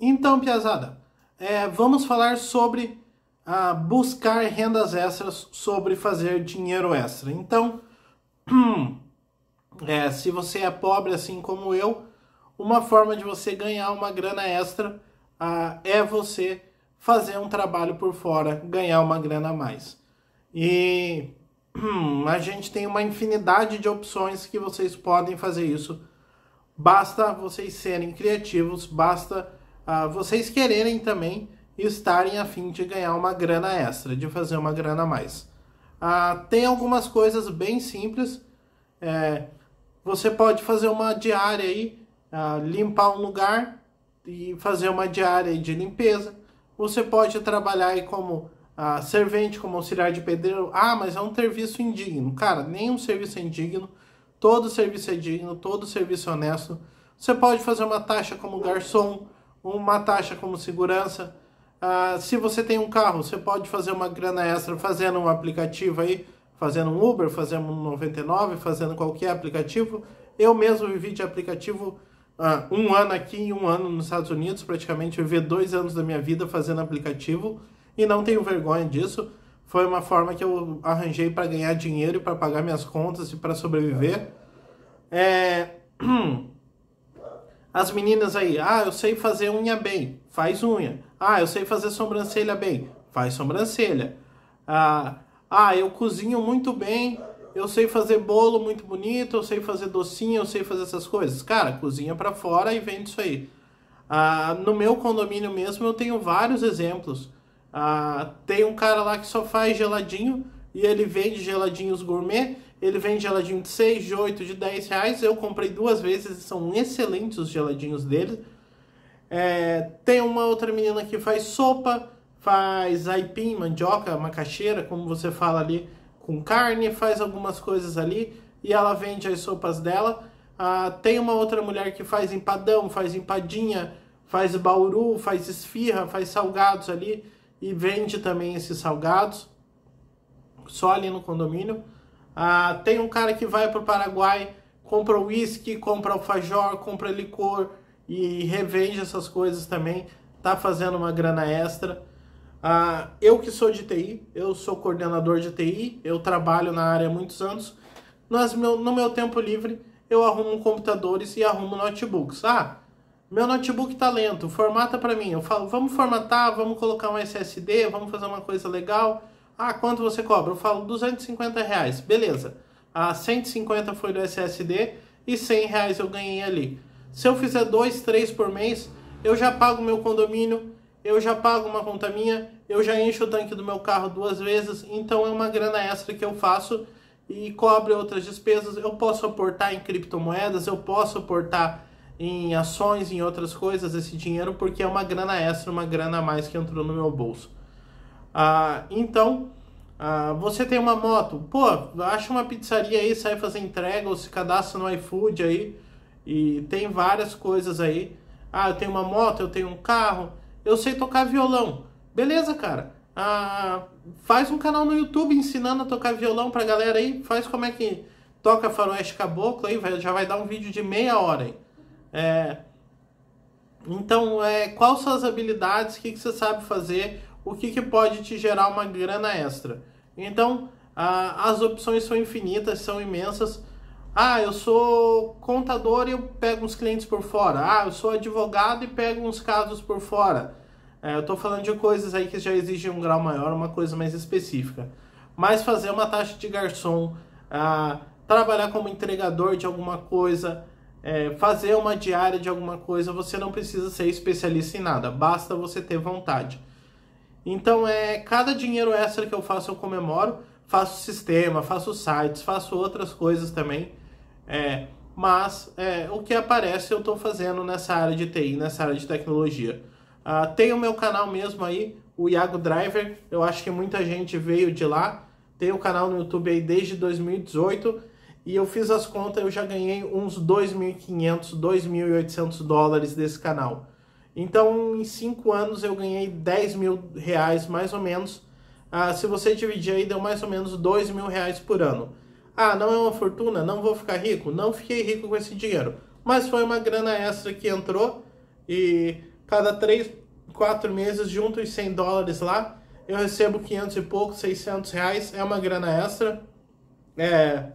Então, Piazada, é, vamos falar sobre a ah, buscar rendas extras, sobre fazer dinheiro extra. Então, é, se você é pobre assim como eu, uma forma de você ganhar uma grana extra ah, é você fazer um trabalho por fora, ganhar uma grana a mais. E a gente tem uma infinidade de opções que vocês podem fazer isso. Basta vocês serem criativos, basta ah, vocês quererem também estarem a fim de ganhar uma grana extra, de fazer uma grana a mais. Ah, tem algumas coisas bem simples. É, você pode fazer uma diária aí, ah, limpar um lugar e fazer uma diária de limpeza. Você pode trabalhar aí como servente, como auxiliar de pedreiro. Ah, mas é um serviço indigno. Cara, nenhum serviço é indigno. Todo serviço é digno, todo serviço é honesto. Você pode fazer uma taxa como garçom, uma taxa como segurança. Ah, se você tem um carro, você pode fazer uma grana extra fazendo um aplicativo aí, fazendo um Uber, fazendo um 99, fazendo qualquer aplicativo. Eu mesmo vivi de aplicativo ah, um ano aqui e um ano nos Estados Unidos, praticamente vivi dois anos da minha vida fazendo aplicativo e não tenho vergonha disso. Foi uma forma que eu arranjei para ganhar dinheiro e para pagar minhas contas e para sobreviver. É... As meninas aí, ah, eu sei fazer unha bem, faz unha. Ah, eu sei fazer sobrancelha bem, faz sobrancelha. Ah, ah eu cozinho muito bem, eu sei fazer bolo muito bonito, eu sei fazer docinho, eu sei fazer essas coisas. Cara, cozinha para fora e vende isso aí. Ah, no meu condomínio mesmo eu tenho vários exemplos. Ah, tem um cara lá que só faz geladinho e ele vende geladinhos gourmet. Ele vende geladinho de 6, de 8, de 10 reais. Eu comprei duas vezes e são excelentes os geladinhos dele. É, tem uma outra menina que faz sopa, faz aipim, mandioca, macaxeira, como você fala ali, com carne, faz algumas coisas ali e ela vende as sopas dela. Ah, tem uma outra mulher que faz empadão, faz empadinha, faz bauru, faz esfirra, faz salgados ali e vende também esses salgados só ali no condomínio. Ah, tem um cara que vai para o Paraguai, compra uísque, compra alfajor, compra licor e revende essas coisas também. está fazendo uma grana extra. Ah, eu que sou de TI, eu sou coordenador de TI, eu trabalho na área há muitos anos. Mas meu, no meu tempo livre, eu arrumo computadores e arrumo notebooks. Ah, meu notebook está lento, formata para mim. Eu falo, vamos formatar, vamos colocar um SSD, vamos fazer uma coisa legal. Ah, quanto você cobra? Eu falo 250 reais. Beleza. Ah, 150 foi do SSD e 100 reais eu ganhei ali. Se eu fizer dois, três por mês, eu já pago meu condomínio, eu já pago uma conta minha, eu já encho o tanque do meu carro duas vezes, então é uma grana extra que eu faço e cobre outras despesas. Eu posso aportar em criptomoedas, eu posso aportar em ações, em outras coisas esse dinheiro, porque é uma grana extra, uma grana a mais que entrou no meu bolso. Ah, então, ah, você tem uma moto, pô, acha uma pizzaria aí, sai fazer entrega ou se cadastra no iFood aí e tem várias coisas aí. Ah, eu tenho uma moto, eu tenho um carro, eu sei tocar violão. Beleza, cara. Ah, faz um canal no YouTube ensinando a tocar violão pra galera aí. Faz como é que toca faroeste caboclo aí, já vai dar um vídeo de meia hora aí. É... Então, é, quais são as habilidades, o que, que você sabe fazer? o que, que pode te gerar uma grana extra. Então, ah, as opções são infinitas, são imensas. Ah, eu sou contador e eu pego uns clientes por fora. Ah, eu sou advogado e pego uns casos por fora. É, eu estou falando de coisas aí que já exigem um grau maior, uma coisa mais específica. Mas fazer uma taxa de garçom, ah, trabalhar como entregador de alguma coisa, é, fazer uma diária de alguma coisa, você não precisa ser especialista em nada, basta você ter vontade. Então, é cada dinheiro extra que eu faço, eu comemoro. Faço sistema, faço sites, faço outras coisas também. É, mas é, o que aparece eu estou fazendo nessa área de TI, nessa área de tecnologia. Ah, tem o meu canal mesmo aí, o Iago Driver, eu acho que muita gente veio de lá. Tem o canal no YouTube aí desde 2018 e eu fiz as contas, eu já ganhei uns 2.500, 2.800 dólares desse canal. Então, em 5 anos eu ganhei 10 mil reais, mais ou menos. Ah, se você dividir aí, deu mais ou menos 2 mil reais por ano. Ah, não é uma fortuna? Não vou ficar rico? Não fiquei rico com esse dinheiro. Mas foi uma grana extra que entrou e cada 3, 4 meses, junto os 100 dólares lá, eu recebo 500 e pouco, 600 reais. É uma grana extra. É,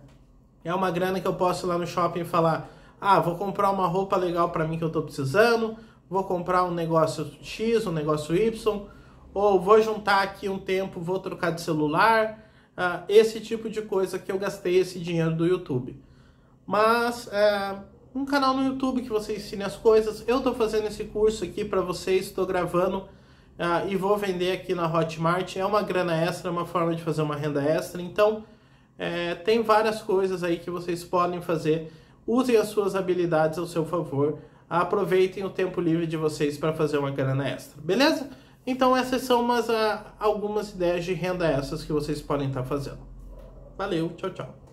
é uma grana que eu posso ir lá no shopping e falar: ah, vou comprar uma roupa legal para mim que eu tô precisando vou comprar um negócio X, um negócio Y, ou vou juntar aqui um tempo, vou trocar de celular, uh, esse tipo de coisa que eu gastei esse dinheiro do YouTube. Mas é, um canal no YouTube que você ensine as coisas, eu estou fazendo esse curso aqui para vocês, estou gravando uh, e vou vender aqui na Hotmart, é uma grana extra, é uma forma de fazer uma renda extra, então é, tem várias coisas aí que vocês podem fazer, usem as suas habilidades ao seu favor, aproveitem o tempo livre de vocês para fazer uma grana extra, beleza? Então essas são umas, ah, algumas ideias de renda extras que vocês podem estar tá fazendo. Valeu, tchau, tchau.